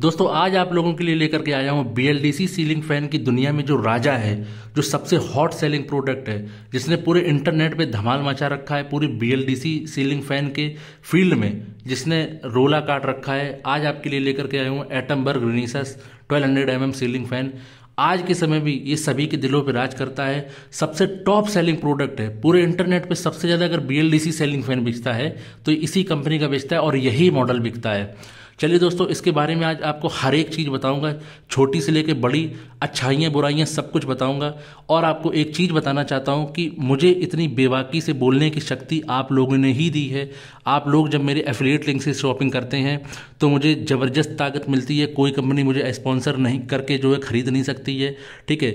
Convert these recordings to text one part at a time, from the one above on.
दोस्तों आज आप लोगों के लिए लेकर के आया हूँ BLDC सीलिंग फैन की दुनिया में जो राजा है जो सबसे हॉट सेलिंग प्रोडक्ट है जिसने पूरे इंटरनेट पे धमाल मचा रखा है पूरी BLDC सीलिंग फैन के फील्ड में जिसने रोला काट रखा है आज आपके लिए लेकर के आया हूँ Atomberg Renesa 1200 hundred mm ceiling fan आज के समय भी ये सभी के दिलों पर राज करता है सबसे टॉप सेलिंग प्रोडक्ट है पूरे इंटरनेट पे सबसे ज़्यादा अगर बी सेलिंग फैन बिकता है तो इसी कंपनी का बेचता है और यही मॉडल बिकता है चलिए दोस्तों इसके बारे में आज आपको हर एक चीज़ बताऊंगा छोटी से लेकर बड़ी अच्छाइयाँ बुराइयाँ सब कुछ बताऊंगा और आपको एक चीज़ बताना चाहता हूँ कि मुझे इतनी बेबाकी से बोलने की शक्ति आप लोगों ने ही दी है आप लोग जब मेरे एफिलिएट लिंक से शॉपिंग करते हैं तो मुझे ज़बरदस्त ताकत मिलती है कोई कंपनी मुझे स्पॉन्सर नहीं करके जो है ख़रीद नहीं सकती है ठीक है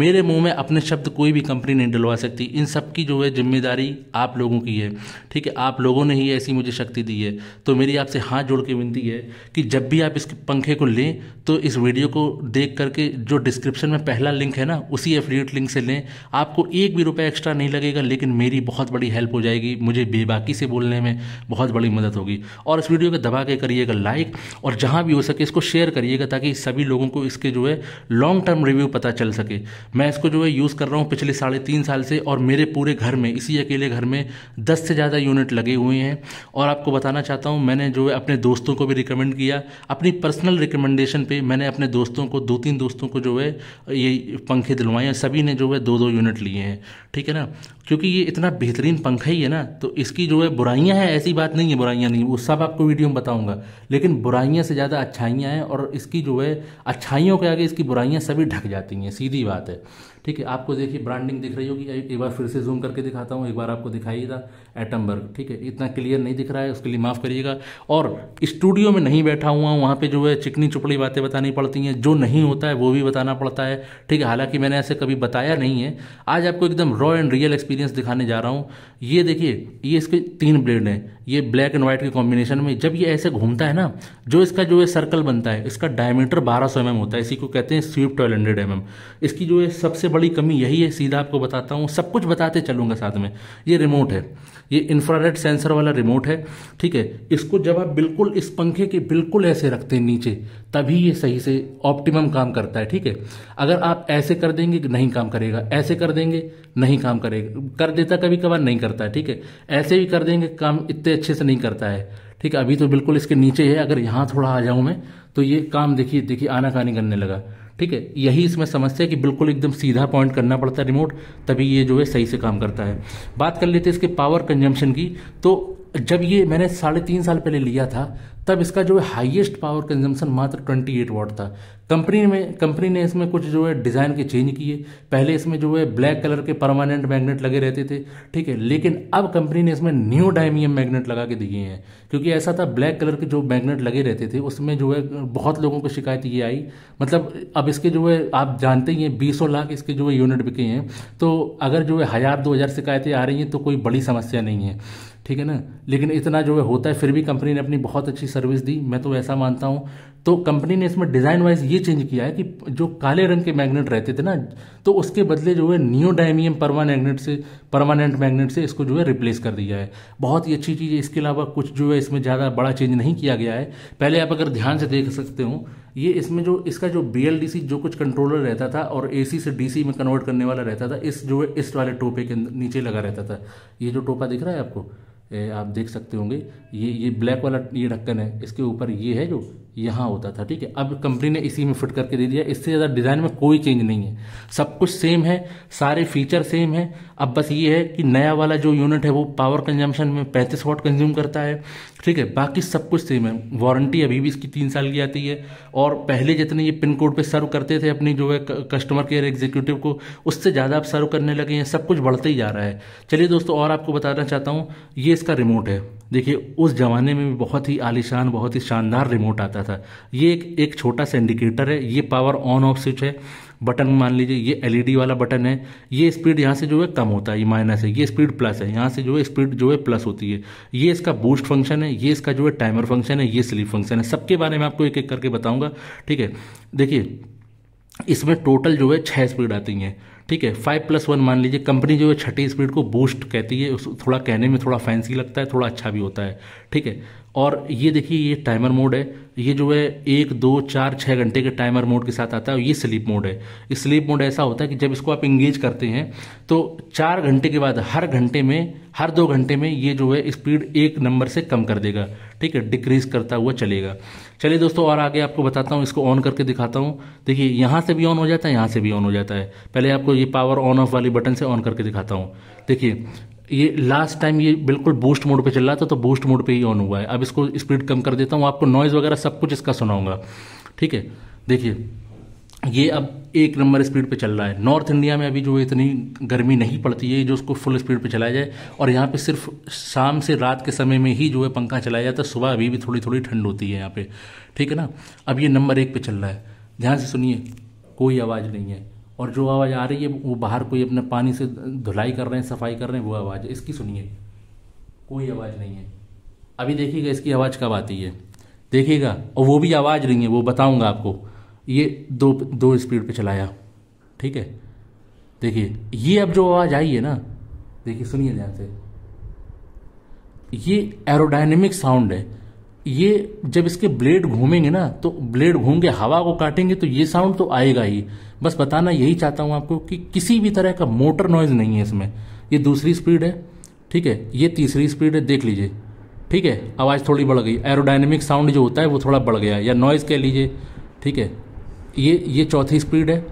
मेरे मुंह में अपने शब्द कोई भी कंपनी नहीं डलवा सकती इन सब की जो है जिम्मेदारी आप लोगों की है ठीक है आप लोगों ने ही ऐसी मुझे शक्ति दी है तो मेरी आपसे हाथ जोड़ के विनती है कि जब भी आप इस पंखे को लें तो इस वीडियो को देख करके जो डिस्क्रिप्शन में पहला लिंक है ना उसी एफिलिएट लिंक से लें आपको एक भी रुपया एक्स्ट्रा नहीं लगेगा लेकिन मेरी बहुत बड़ी हेल्प हो जाएगी मुझे बेबाकी से बोलने में बहुत बड़ी मदद होगी और इस वीडियो को दबा के करिएगा लाइक और जहाँ भी हो सके इसको शेयर करिएगा ताकि सभी लोगों को इसके जो है लॉन्ग टर्म रिव्यू पता चल सके मैं इसको जो है यूज़ कर रहा हूँ पिछले साढ़े तीन साल से और मेरे पूरे घर में इसी अकेले घर में दस से ज़्यादा यूनिट लगे हुए हैं और आपको बताना चाहता हूँ मैंने जो है अपने दोस्तों को भी रिकमेंड किया अपनी पर्सनल रिकमेंडेशन पे मैंने अपने दोस्तों को दो तीन दोस्तों को जो है ये पंखे दिलवाए हैं सभी ने जो है दो दो यूनिट लिए हैं ठीक है ना क्योंकि ये इतना बेहतरीन पंखा ही है ना तो इसकी जो है बुराइयां हैं ऐसी बात नहीं है बुराइयां नहीं वो सब आपको वीडियो में बताऊंगा लेकिन बुराइयां से ज़्यादा अच्छाइयां हैं और इसकी जो है अच्छाइयों के आगे इसकी बुराइयां सभी ढक जाती हैं सीधी बात है ठीक है आपको देखिए ब्रांडिंग दिख रही होगी एक बार फिर से जूम करके दिखाता हूँ एक बार आपको दिखाई था एटम वर्क ठीक है इतना क्लियर नहीं दिख रहा है उसके लिए माफ़ करिएगा और स्टूडियो में नहीं बैठा हुआ हूँ वहाँ पर जो है चिकनी चुपड़ी बातें बतानी पड़ती हैं जो नहीं होता है वो भी बताना पड़ता है ठीक है हालांकि मैंने ऐसे कभी बताया नहीं है आज आपको एकदम raw and real experience aliens दिखाने जा रहा हूँ ये देखिए ये इसके तीन ब्लेड हैं ये ब्लैक एंड व्हाइट के कॉम्बिनेशन में जब ये ऐसे घूमता है ना जो इसका जो ये सर्कल बनता है इसका डायमीटर 1200 सौ mm होता है इसी को कहते हैं स्वीप ट्वेल्व हंड्रेड mm. इसकी जो है सबसे बड़ी कमी यही है सीधा आपको बताता हूँ सब कुछ बताते चलूंगा साथ में ये रिमोट है ये इंफ्रारेड सेंसर वाला रिमोट है ठीक है इसको जब आप बिल्कुल इस पंखे के बिल्कुल ऐसे रखते हैं नीचे तभी ये सही से ऑप्टिमम काम करता है ठीक है अगर आप ऐसे कर देंगे नहीं काम करेगा ऐसे कर देंगे नहीं काम करेगा कर देता कभी कभार नहीं करता ठीक है ऐसे भी कर देंगे काम इतने अच्छे से नहीं करता है ठीक है अभी तो बिल्कुल इसके नीचे है अगर यहाँ थोड़ा आ जाऊँ मैं तो ये काम देखिए देखिए आना कानी करने लगा ठीक है यही इसमें समस्या कि बिल्कुल एकदम सीधा पॉइंट करना पड़ता है रिमोट तभी ये जो है सही से काम करता है बात कर लेते हैं इसके पावर कंजम्पशन की तो जब ये मैंने साढ़े तीन साल पहले लिया था तब इसका जो है हाइएस्ट पावर कंजम्पशन मात्र 28 वाट था कंपनी में कंपनी ने इसमें कुछ जो है डिज़ाइन के चेंज किए पहले इसमें जो है ब्लैक कलर के परमानेंट मैग्नेट लगे रहते थे ठीक है लेकिन अब कंपनी ने इसमें न्यू डायमियम मैग्नेट लगा के दिए हैं क्योंकि ऐसा था ब्लैक कलर के जो मैग्नेट लगे रहते थे उसमें जो है बहुत लोगों को शिकायत ये आई मतलब अब इसके जो है आप जानते ही हैं बीसों लाख इसके जो है यूनिट बिके हैं तो अगर जो है हज़ार दो हज़ार शिकायतें आ रही हैं तो कोई बड़ी समस्या नहीं है ठीक है ना लेकिन इतना जो है होता है फिर भी कंपनी ने अपनी बहुत अच्छी सर्विस दी मैं तो ऐसा मानता हूं तो कंपनी ने इसमें डिज़ाइन वाइज ये चेंज किया है कि जो काले रंग के मैग्नेट रहते थे ना तो उसके बदले जो है नियोडाइमियम परमानेंट से परमानेंट मैग्नेट से इसको जो है रिप्लेस कर दिया है बहुत ही अच्छी चीज़ है इसके अलावा कुछ जो है इसमें ज़्यादा बड़ा चेंज नहीं किया गया है पहले आप अगर ध्यान से देख सकते हो ये इसमें जो इसका जो बी जो कुछ कंट्रोलर रहता था और ए से डी में कन्वर्ट करने वाला रहता था इस जो है इस वाले टोपे के नीचे लगा रहता था ये जो टोपा दिख रहा है आपको आप देख सकते होंगे ये ये ब्लैक वाला ये ढक्कन है इसके ऊपर ये है जो यहाँ होता था ठीक है अब कंपनी ने इसी में फिट करके दे दिया इससे ज़्यादा डिज़ाइन में कोई चेंज नहीं है सब कुछ सेम है सारे फीचर सेम है अब बस ये है कि नया वाला जो यूनिट है वो पावर कंजम्पशन में पैंतीस वाट कंज्यूम करता है ठीक है बाकी सब कुछ सेम है वारंटी अभी भी इसकी तीन साल की आती है और पहले जितने ये पिन कोड पर सर्व करते थे अपनी जो है कस्टमर केयर एग्जीक्यूटिव को उससे ज़्यादा आप सर्व करने लगे हैं सब कुछ बढ़ते ही जा रहा है चलिए दोस्तों और आपको बताना चाहता हूँ ये इसका रिमोट है देखिए उस ज़माने में भी बहुत ही आलिशान बहुत ही शानदार रिमोट आता था ये एक एक छोटा सा इंडिकेटर है ये पावर ऑन ऑफ स्विच है बटन मान लीजिए ये एलईडी वाला बटन है ये स्पीड यहाँ से जो है कम होता है ये माइनस है ये स्पीड प्लस है यहाँ से जो है स्पीड जो है प्लस होती है ये इसका बूस्ट फंक्शन है ये इसका जो है टाइमर फंक्शन है ये स्लीप फंक्शन है सबके बारे में आपको एक एक करके बताऊंगा ठीक है देखिए इसमें टोटल जो है छः स्पीड आती हैं ठीक है फाइव प्लस वन मान लीजिए कंपनी जो है छठी स्पीड को बूस्ट कहती है उस थोड़ा कहने में थोड़ा फैंसी लगता है थोड़ा अच्छा भी होता है ठीक है और ये देखिए ये टाइमर मोड है ये जो है एक दो चार छः घंटे के टाइमर मोड के साथ आता है और ये स्लीप मोड है इस स्लीप मोड ऐसा होता है कि जब इसको आप इंगेज करते हैं तो चार घंटे के बाद हर घंटे में हर दो घंटे में ये जो है स्पीड एक नंबर से कम कर देगा ठीक है डिक्रीज करता हुआ चलेगा चलिए दोस्तों और आगे आपको बताता हूँ इसको ऑन करके दिखाता हूँ देखिए यहाँ से भी ऑन हो जाता है यहाँ से भी ऑन हो जाता है पहले आपको ये पावर ऑन ऑफ वाली बटन से ऑन करके दिखाता हूँ देखिए ये लास्ट टाइम ये बिल्कुल बूस्ट मोड पे चल रहा था तो बूस्ट मोड पे ही ऑन हुआ है अब इसको स्पीड कम कर देता हूँ आपको नॉइज़ वगैरह सब कुछ इसका सुनाऊंगा ठीक है देखिए ये अब एक नंबर स्पीड पे चल रहा है नॉर्थ इंडिया में अभी जो इतनी गर्मी नहीं पड़ती है जो उसको फुल स्पीड पे चलाया जाए और यहाँ पे सिर्फ शाम से रात के समय में ही जो है पंखा चलाया जाता है सुबह अभी भी थोड़ी थोड़ी ठंड होती है यहाँ पे ठीक है ना अब ये नंबर एक पे चल रहा है ध्यान से सुनिए कोई आवाज़ नहीं है और जो आवाज़ आ रही है वो बाहर कोई अपने पानी से धुलाई कर रहे हैं सफाई कर रहे हैं वो आवाज़ है इसकी सुनिए कोई आवाज़ नहीं है अभी देखिएगा इसकी आवाज़ कब आती है देखिएगा और वो भी आवाज़ नहीं है वो बताऊँगा आपको ये दो दो स्पीड पे चलाया ठीक है देखिए ये अब जो आवाज़ आई है ना देखिए सुनिए ध्यान से ये एरोडाइनमिक साउंड है ये जब इसके ब्लेड घूमेंगे ना तो ब्लेड घूम के हवा को काटेंगे तो ये साउंड तो आएगा ही बस बताना यही चाहता हूं आपको कि किसी भी तरह का मोटर नॉइज नहीं है इसमें ये दूसरी स्पीड है ठीक है ये तीसरी स्पीड है देख लीजिए ठीक है आवाज़ थोड़ी बढ़ गई एरोडायनेमिक साउंड जो होता है वो थोड़ा बढ़ गया या नॉइज़ कह लीजिए ठीक है ये ये चौथी स्पीड है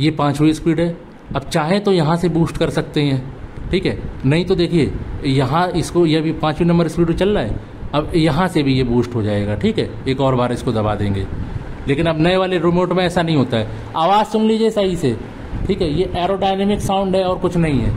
ये पाँचवीं स्पीड है अब चाहे तो यहाँ से बूस्ट कर सकते हैं ठीक है नहीं तो देखिए यहाँ इसको ये भी पाँचवीं नंबर स्पीड चल रहा है अब यहाँ से भी ये बूस्ट हो जाएगा ठीक है एक और बार इसको दबा देंगे लेकिन अब नए वाले रिमोट में ऐसा नहीं होता है आवाज़ सुन लीजिए सही से ठीक है ये एरोडाइनमिक साउंड है और कुछ नहीं है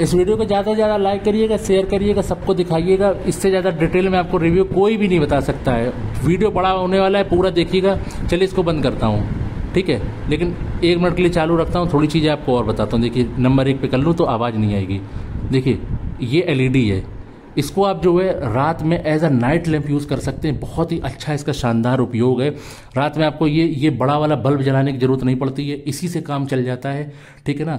इस वीडियो को ज़्यादा से ज़्यादा लाइक करिएगा शेयर करिएगा सबको दिखाइएगा इससे ज़्यादा डिटेल में आपको रिव्यू कोई भी नहीं बता सकता है वीडियो बड़ा होने वाला है पूरा देखिएगा चलिए इसको बंद करता हूँ ठीक है लेकिन एक मिनट के लिए चालू रखता हूँ थोड़ी चीज़ें आपको और बताता हूँ देखिए नंबर एक पे कर लूँ तो आवाज़ नहीं आएगी देखिए ये एलईडी e है इसको आप जो है रात में as a night lamp use कर सकते हैं बहुत ही अच्छा इसका शानदार उपयोग है रात में आपको ये ये बड़ा वाला बल्ब जलाने की ज़रूरत नहीं पड़ती है इसी से काम चल जाता है ठीक है ना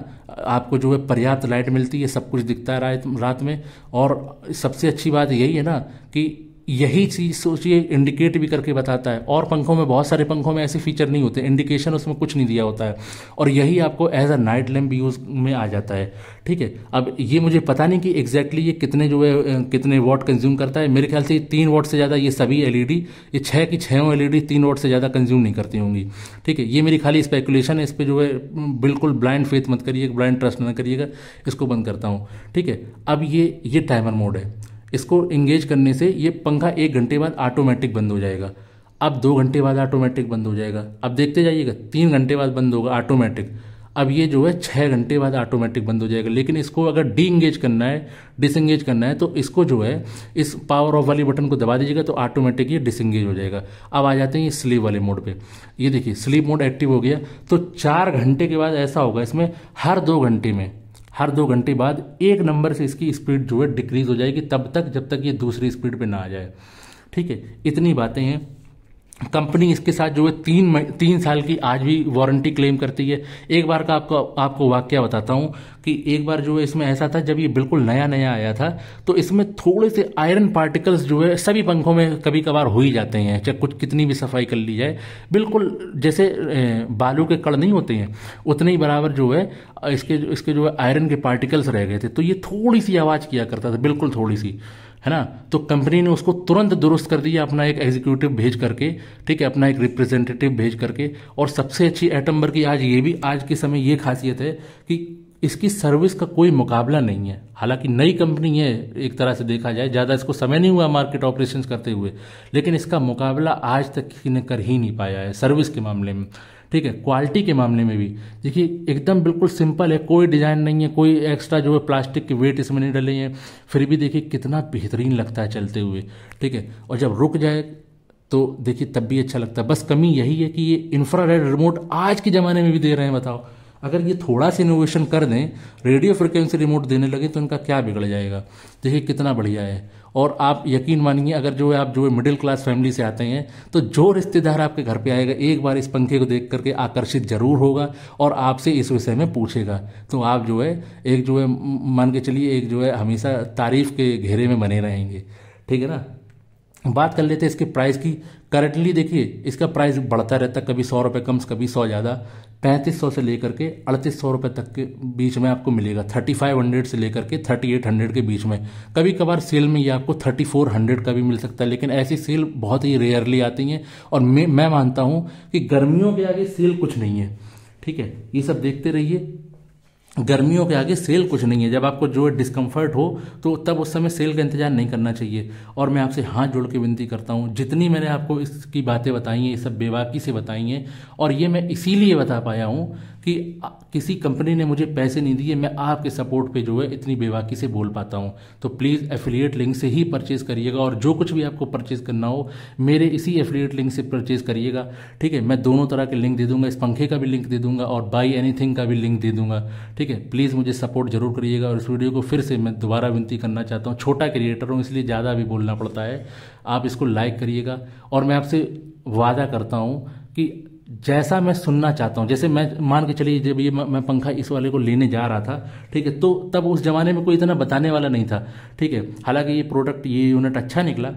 आपको जो है पर्याप्त लाइट मिलती है सब कुछ दिखता है रात में और सबसे अच्छी बात यही है ना कि यही चीज़ सोचिए इंडिकेट भी करके बताता है और पंखों में बहुत सारे पंखों में ऐसे फीचर नहीं होते इंडिकेशन उसमें कुछ नहीं दिया होता है और यही आपको as a night lamp use में आ जाता है ठीक है अब ये मुझे पता नहीं कि एग्जैक्टली ये कितने जो है कितने वाट कंज्यूम करता है मेरे ख्याल से तीन वाट से ज़्यादा ये सभी एल ये छः की छः एल ई तीन वाट से ज़्यादा कंज्यूम नहीं करती होंगी ठीक है ये मेरी खाली स्पेकुलेशन है इस पर जो है बिल्कुल ब्लाइंड फेथ मत करिएगा ब्लाइंड ट्रस्ट ना करिएगा इसको बंद करता हूँ ठीक है अब ये ये टाइमर मोड है इसको इंगेज करने से ये पंखा एक घंटे बाद ऑटोमेटिक बंद हो जाएगा अब दो घंटे बाद ऑटोमेटिक बंद हो जाएगा अब देखते जाइएगा तीन घंटे बाद बंद होगा ऑटोमेटिक अब ये जो है छः घंटे बाद ऑटोमेटिक बंद हो जाएगा लेकिन इसको अगर डी इंगेज करना है डिसंगेज करना है तो इसको जो है इस पावर ऑफ वाली बटन को दबा दीजिएगा तो ऑटोमेटिक ये डिसंगेज हो जाएगा अब आ जाते हैं ये स्लीप वाले मोड पे ये देखिए स्लीप मोड एक्टिव हो गया तो चार घंटे के बाद ऐसा होगा इसमें हर दो घंटे में हर दो घंटे बाद एक नंबर से इसकी स्पीड जो है डिक्रीज़ हो जाएगी तब तक जब तक ये दूसरी स्पीड पे ना आ जाए ठीक है इतनी बातें हैं कंपनी इसके साथ जो है तीन तीन साल की आज भी वारंटी क्लेम करती है एक बार का आपको आपको वाक्य बताता हूँ कि एक बार जो है इसमें ऐसा था जब ये बिल्कुल नया नया आया था तो इसमें थोड़े से आयरन पार्टिकल्स जो है सभी पंखों में कभी कभार हो ही जाते हैं चाहे कुछ कितनी भी सफाई कर ली जाए बिल्कुल जैसे बालू के कड़ नहीं होते हैं उतने ही बराबर जो है इसके इसके जो है आयरन के पार्टिकल्स रह गए थे तो ये थोड़ी सी आवाज़ किया करता था बिल्कुल थोड़ी सी है ना तो कंपनी ने उसको तुरंत दुरुस्त कर दिया अपना एक एग्जीक्यूटिव भेज करके ठीक है अपना एक रिप्रेजेंटेटिव भेज करके और सबसे अच्छी एटम्बर की आज ये भी आज के समय ये खासियत है कि इसकी सर्विस का कोई मुकाबला नहीं है हालांकि नई कंपनी है एक तरह से देखा जाए ज़्यादा इसको समय नहीं हुआ मार्केट ऑपरेशंस करते हुए लेकिन इसका मुकाबला आज तक किसी ने कर ही नहीं पाया है सर्विस के मामले में ठीक है क्वालिटी के मामले में भी देखिए एकदम बिल्कुल सिंपल है कोई डिज़ाइन नहीं है कोई एक्स्ट्रा जो है प्लास्टिक के वेट इसमें नहीं डले हैं फिर भी देखिए कितना बेहतरीन लगता है चलते हुए ठीक है और जब रुक जाए तो देखिए तब भी अच्छा लगता है बस कमी यही है कि ये इंफ्रा रेड रिमोट आज के ज़माने में भी दे रहे हैं बताओ अगर ये थोड़ा सा इनोवेशन कर दें रेडियो फ्रिक्वेंसी रिमोट देने लगे तो इनका क्या बिगड़ जाएगा देखिए कितना बढ़िया है और आप यकीन मानिए अगर जो है आप जो है मिडिल क्लास फैमिली से आते हैं तो जो रिश्तेदार आपके घर पे आएगा एक बार इस पंखे को देख करके आकर्षित जरूर होगा और आपसे इस विषय में पूछेगा तो आप जो है एक जो है मान के चलिए एक जो है हमेशा तारीफ के घेरे में बने रहेंगे ठीक है ना बात कर लेते हैं इसके प्राइस की करंटली देखिए इसका प्राइस बढ़ता रहता है कभी सौ रुपये कम कभी सौ ज़्यादा पैंतीस सौ से लेकर के अड़तीस सौ रुपये तक के बीच में आपको मिलेगा थर्टी फाइव हंड्रेड से लेकर के थर्टी एट हंड्रेड के बीच में कभी कभार सेल में ये आपको थर्टी फोर हंड्रेड का भी मिल सकता है लेकिन ऐसी सेल बहुत ही रेयरली आती हैं और मैं मैं मानता हूँ कि गर्मियों के आगे सेल कुछ नहीं है ठीक है ये सब देखते रहिए गर्मियों के आगे सेल कुछ नहीं है जब आपको जो है डिस्कम्फर्ट हो तो तब उस समय सेल का इंतजार नहीं करना चाहिए और मैं आपसे हाथ जोड़ के विनती करता हूँ जितनी मैंने आपको इसकी बातें बताई हैं ये सब बेबाकी से बताई हैं और ये मैं इसीलिए बता पाया हूँ कि किसी कंपनी ने मुझे पैसे नहीं दिए मैं आपके सपोर्ट पे जो है इतनी बेवाकी से बोल पाता हूँ तो प्लीज़ एफिलिएट लिंक से ही परचेज़ करिएगा और जो कुछ भी आपको परचेज़ करना हो मेरे इसी एफिलिएट लिंक से परचेज़ करिएगा ठीक है मैं दोनों तरह के लिंक दे दूंगा इस पंखे का भी लिंक दे दूंगा और बाई एनी का भी लिंक दे दूंगा ठीक है प्लीज़ मुझे सपोर्ट जरूर करिएगा और इस वीडियो को फिर से मैं दोबारा विनती करना चाहता हूँ छोटा क्रिएटर हूँ इसलिए ज़्यादा भी बोलना पड़ता है आप इसको लाइक करिएगा और मैं आपसे वादा करता हूँ कि जैसा मैं सुनना चाहता हूँ जैसे मैं मान के चलिए जब ये मैं पंखा इस वाले को लेने जा रहा था ठीक है तो तब उस ज़माने में कोई इतना बताने वाला नहीं था ठीक है हालांकि ये प्रोडक्ट ये यूनिट अच्छा निकला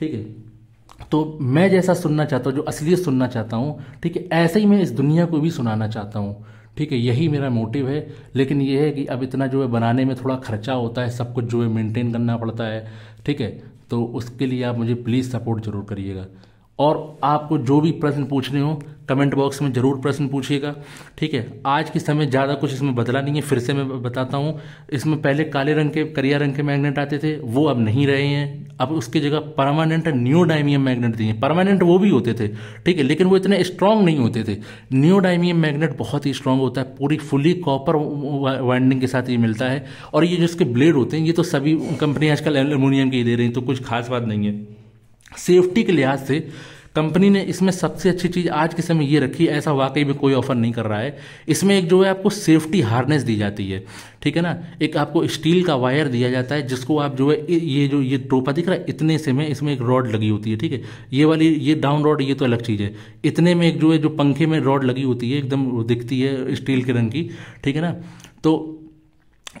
ठीक है तो मैं जैसा सुनना चाहता हूँ जो असलियत सुनना चाहता हूँ ठीक है ऐसे ही मैं इस दुनिया को भी सुनाना चाहता हूँ ठीक है यही मेरा मोटिव है लेकिन ये है कि अब इतना जो है बनाने में थोड़ा खर्चा होता है सब कुछ जो है मेंटेन करना पड़ता है ठीक है तो उसके लिए आप मुझे प्लीज़ सपोर्ट ज़रूर करिएगा और आपको जो भी प्रश्न पूछने हो कमेंट बॉक्स में ज़रूर प्रश्न पूछिएगा ठीक है आज के समय ज़्यादा कुछ इसमें बदला नहीं है फिर से मैं बताता हूँ इसमें पहले काले रंग के करिया रंग के मैग्नेट आते थे वो अब नहीं रहे हैं अब उसकी जगह परमानेंट न्यूडाइमियम मैगनेट दिए परमानेंट वो भी होते थे ठीक है लेकिन वो इतने स्ट्रांग नहीं होते थे न्यूडाइमियम मैग्नेट बहुत ही स्ट्रांग होता है पूरी फुली कॉपर वाइंडिंग के साथ ये मिलता है और ये जो इसके ब्लेड होते हैं ये तो सभी कंपनी आजकल एल्यूमिनियम के ही दे रही हैं तो कुछ खास बात नहीं है सेफ्टी के लिहाज से कंपनी ने इसमें सबसे अच्छी चीज़ आज के समय ये रखी ऐसा वाकई में कोई ऑफर नहीं कर रहा है इसमें एक जो है आपको सेफ्टी हार्नेस दी जाती है ठीक है ना एक आपको स्टील का वायर दिया जाता है जिसको आप जो है ये जो ये टोपा दिख रहा है इतने से में इसमें एक रॉड लगी होती है ठीक है ये वाली ये डाउन रॉड ये तो अलग चीज़ है इतने में एक जो है जो पंखे में रॉड लगी होती है एकदम दिखती है स्टील के रंग की ठीक है ना तो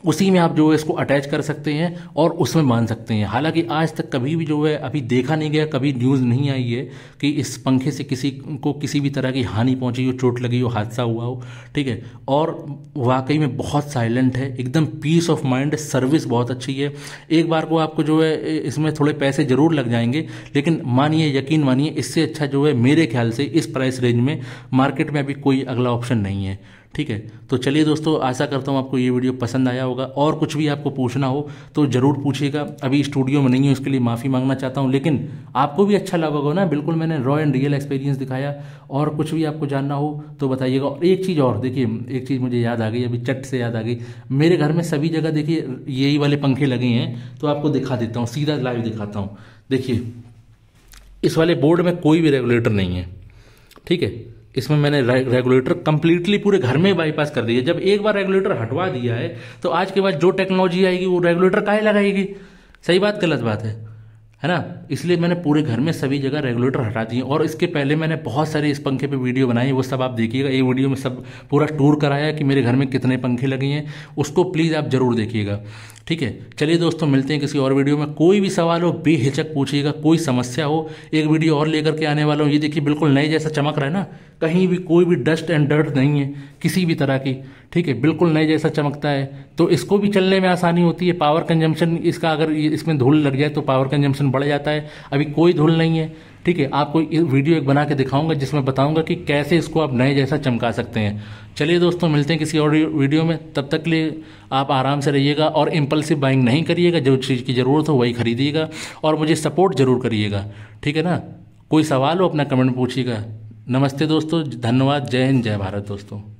उसी में आप जो है इसको अटैच कर सकते हैं और उसमें मान सकते हैं हालांकि आज तक कभी भी जो है अभी देखा नहीं गया कभी न्यूज़ नहीं आई है कि इस पंखे से किसी को किसी भी तरह की हानि पहुंची हो चोट लगी हो हादसा हुआ हो ठीक है और वाकई में बहुत साइलेंट है एकदम पीस ऑफ माइंड सर्विस बहुत अच्छी है एक बार को आपको जो है इसमें थोड़े पैसे ज़रूर लग जाएंगे लेकिन मानिए यकीन मानिए इससे अच्छा जो है मेरे ख्याल से इस प्राइस रेंज में मार्केट में अभी कोई अगला ऑप्शन नहीं है ठीक है तो चलिए दोस्तों आशा करता हूँ आपको ये वीडियो पसंद आया होगा और कुछ भी आपको पूछना हो तो ज़रूर पूछिएगा अभी स्टूडियो में नहीं हूँ इसके लिए माफ़ी मांगना चाहता हूँ लेकिन आपको भी अच्छा लगा होगा ना बिल्कुल मैंने रॉ एंड रियल एक्सपीरियंस दिखाया और कुछ भी आपको जानना हो तो बताइएगा और एक चीज़ और देखिए एक चीज़ मुझे याद आ गई अभी चट से याद आ गई मेरे घर में सभी जगह देखिए यही वाले पंखे लगे हैं तो आपको दिखा देता हूँ सीधा लाइव दिखाता हूँ देखिए इस वाले बोर्ड में कोई भी रेगुलेटर नहीं है ठीक है इसमें मैंने रेगुलेटर कंप्लीटली पूरे घर में बाईपास कर दिया जब एक बार रेगुलेटर हटवा दिया है तो आज के बाद जो टेक्नोलॉजी आएगी वो रेगुलेटर काहे लगाएगी सही बात गलत बात है है ना इसलिए मैंने पूरे घर में सभी जगह रेगुलेटर हटा दिए और इसके पहले मैंने बहुत सारे इस पंखे पे वीडियो बनाई वो सब आप देखिएगा ये वीडियो में सब पूरा टूर कराया कि मेरे घर में कितने पंखे लगे हैं उसको प्लीज़ आप ज़रूर देखिएगा ठीक है चलिए दोस्तों मिलते हैं किसी और वीडियो में कोई भी सवाल हो बेहिचक पूछिएगा कोई समस्या हो एक वीडियो और लेकर के आने वाला हूँ ये देखिए बिल्कुल नए जैसा चमक रहा है ना कहीं भी कोई भी डस्ट एंड डर्ट नहीं है किसी भी तरह की ठीक है बिल्कुल नए जैसा चमकता है तो इसको भी चलने में आसानी होती है पावर कंजम्पशन इसका अगर इसमें धूल लग जाए तो पावर कंजम्पशन कंसंट्रेशन बढ़ जाता है अभी कोई धूल नहीं है ठीक है आपको वीडियो एक बना के दिखाऊंगा जिसमें बताऊंगा कि कैसे इसको आप नए जैसा चमका सकते हैं चलिए दोस्तों मिलते हैं किसी और वीडियो में तब तक के लिए आप आराम से रहिएगा और इम्पल्सिव बाइंग नहीं करिएगा जो चीज़ की ज़रूरत हो वही खरीदिएगा और मुझे सपोर्ट ज़रूर करिएगा ठीक है ना कोई सवाल हो अपना कमेंट पूछिएगा नमस्ते दोस्तों धन्यवाद जय हिंद जय भारत दोस्तों